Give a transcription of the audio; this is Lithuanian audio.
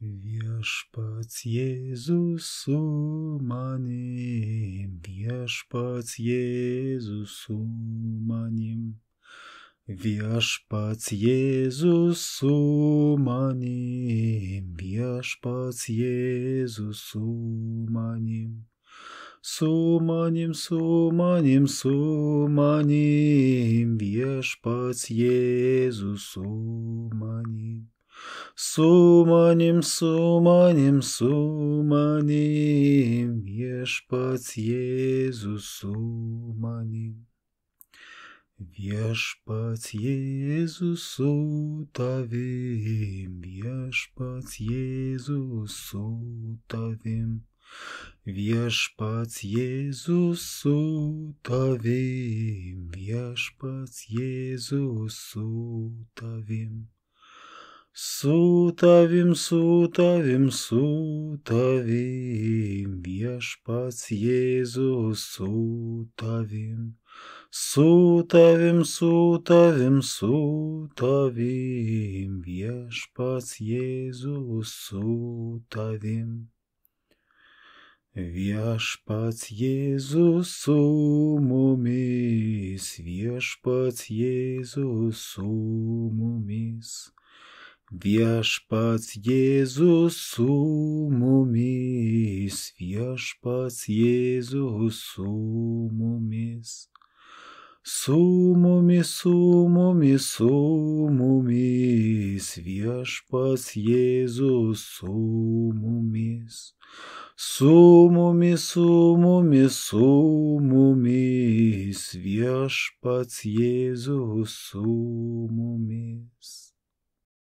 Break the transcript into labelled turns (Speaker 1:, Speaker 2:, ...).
Speaker 1: Viešpats Jėzus su manim, viešpats Jėzus su manim, viešpats Jėzus su manim, viešpats Jėzus su manim. Su manim, su manim, su manim, viešpats Jėzus su manim. Su manim, su manim, su manim, viešpats Jėzus su manim. Viešpats Jėzus su tavim, viešpats Jėzus su tavim. Viešpats Jėzus su tavim, viešpats Jėzus su tavim. Su tavim, su tavim, su tavim, viešpats Jėzus, su tavim. Su tavim, su tavim, su tavim, viešpats Jėzus, su tavim. Viešpats Jėzus su mumis, viešpats Jėzus su mumis. Viešpats Jėzus su mumis, viešpats Jėzus su mumis. Su mumis, su mumis, su mumis, viešpats Jėzus su mumis. Su mumis, su mumis, su mumis, viešpats Jėzus su mumis.